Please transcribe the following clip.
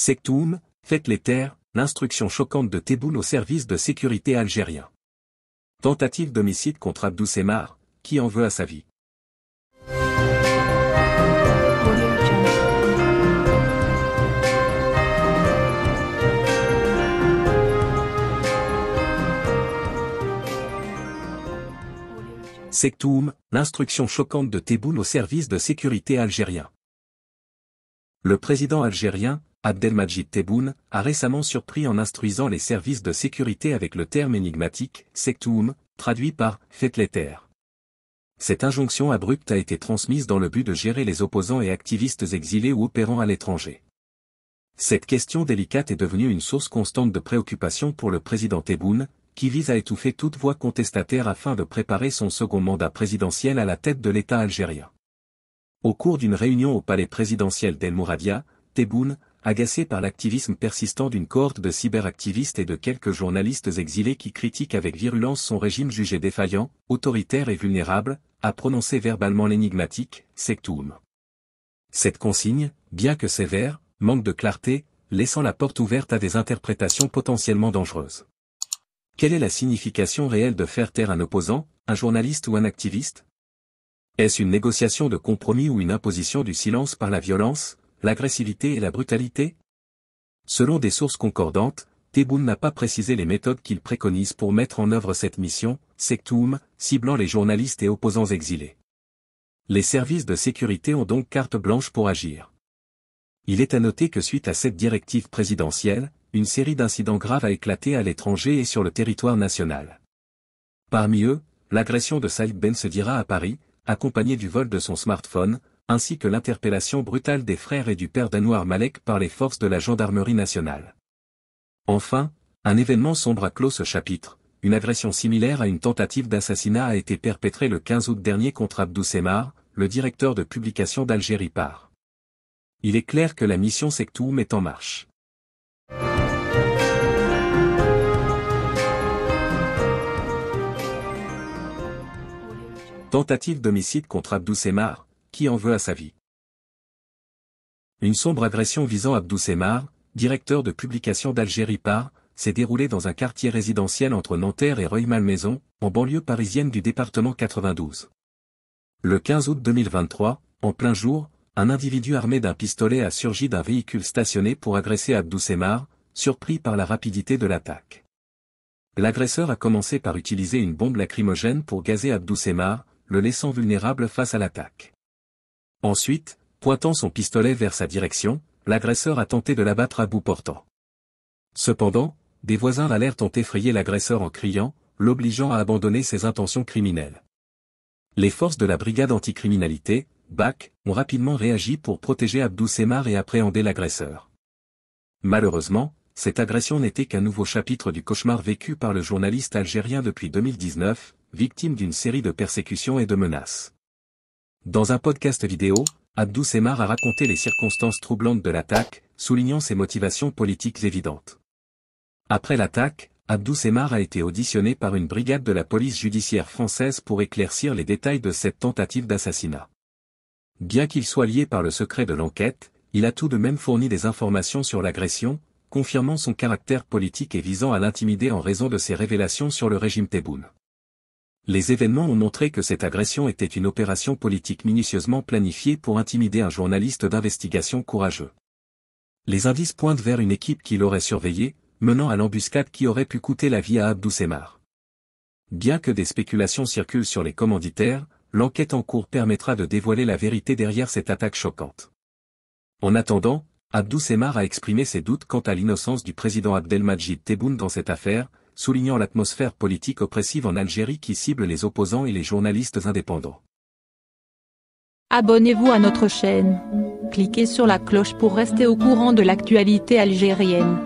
Sektoum, faites les terres, l'instruction choquante de Tebboune au service de sécurité algérien. Tentative d'homicide contre Abdou Semar, qui en veut à sa vie. Sektoum, l'instruction choquante de Tebboune au service de sécurité algérien. Le président algérien, Abdelmajid Tebboune, a récemment surpris en instruisant les services de sécurité avec le terme énigmatique « sectoum », traduit par « faites les terres ». Cette injonction abrupte a été transmise dans le but de gérer les opposants et activistes exilés ou opérant à l'étranger. Cette question délicate est devenue une source constante de préoccupation pour le président Tebboune, qui vise à étouffer toute voix contestataire afin de préparer son second mandat présidentiel à la tête de l'État algérien. Au cours d'une réunion au palais présidentiel d'El Mouradia, Tebboune, agacé par l'activisme persistant d'une cohorte de cyberactivistes et de quelques journalistes exilés qui critiquent avec virulence son régime jugé défaillant, autoritaire et vulnérable, a prononcé verbalement l'énigmatique « sectum ». Cette consigne, bien que sévère, manque de clarté, laissant la porte ouverte à des interprétations potentiellement dangereuses. Quelle est la signification réelle de faire taire un opposant, un journaliste ou un activiste Est-ce une négociation de compromis ou une imposition du silence par la violence, l'agressivité et la brutalité Selon des sources concordantes, Théboune n'a pas précisé les méthodes qu'il préconise pour mettre en œuvre cette mission, Sektoum, ciblant les journalistes et opposants exilés. Les services de sécurité ont donc carte blanche pour agir. Il est à noter que suite à cette directive présidentielle, une série d'incidents graves a éclaté à l'étranger et sur le territoire national. Parmi eux, l'agression de Saïd Ben se dira à Paris, accompagnée du vol de son smartphone, ainsi que l'interpellation brutale des frères et du père d'Anouar Malek par les forces de la gendarmerie nationale. Enfin, un événement sombre a clos ce chapitre, une agression similaire à une tentative d'assassinat a été perpétrée le 15 août dernier contre Abdou Semar, le directeur de publication d'Algérie Par. Il est clair que la mission Sektoum est en marche. Tentative d'homicide contre Abdou Semar, qui en veut à sa vie. Une sombre agression visant Abdou Semar, directeur de publication d'Algérie par, s'est déroulée dans un quartier résidentiel entre Nanterre et reuil malmaison en banlieue parisienne du département 92. Le 15 août 2023, en plein jour, un individu armé d'un pistolet a surgi d'un véhicule stationné pour agresser Abdou Semar, surpris par la rapidité de l'attaque. L'agresseur a commencé par utiliser une bombe lacrymogène pour gazer Abdou Semar, le laissant vulnérable face à l'attaque. Ensuite, pointant son pistolet vers sa direction, l'agresseur a tenté de l'abattre à bout portant. Cependant, des voisins d'alerte ont effrayé l'agresseur en criant, l'obligeant à abandonner ses intentions criminelles. Les forces de la brigade anticriminalité, BAC, ont rapidement réagi pour protéger Abdou Semar et appréhender l'agresseur. Malheureusement, cette agression n'était qu'un nouveau chapitre du cauchemar vécu par le journaliste algérien depuis 2019, victime d'une série de persécutions et de menaces. Dans un podcast vidéo, Abdou Semar a raconté les circonstances troublantes de l'attaque, soulignant ses motivations politiques évidentes. Après l'attaque, Abdou Semar a été auditionné par une brigade de la police judiciaire française pour éclaircir les détails de cette tentative d'assassinat. Bien qu'il soit lié par le secret de l'enquête, il a tout de même fourni des informations sur l'agression, confirmant son caractère politique et visant à l'intimider en raison de ses révélations sur le régime Tebboune. Les événements ont montré que cette agression était une opération politique minutieusement planifiée pour intimider un journaliste d'investigation courageux. Les indices pointent vers une équipe qui l'aurait surveillé, menant à l'embuscade qui aurait pu coûter la vie à Abdou Semar. Bien que des spéculations circulent sur les commanditaires, l'enquête en cours permettra de dévoiler la vérité derrière cette attaque choquante. En attendant, Abdou Semar a exprimé ses doutes quant à l'innocence du président Abdelmajid Tebboune dans cette affaire, soulignant l'atmosphère politique oppressive en Algérie qui cible les opposants et les journalistes indépendants. Abonnez-vous à notre chaîne. Cliquez sur la cloche pour rester au courant de l'actualité algérienne.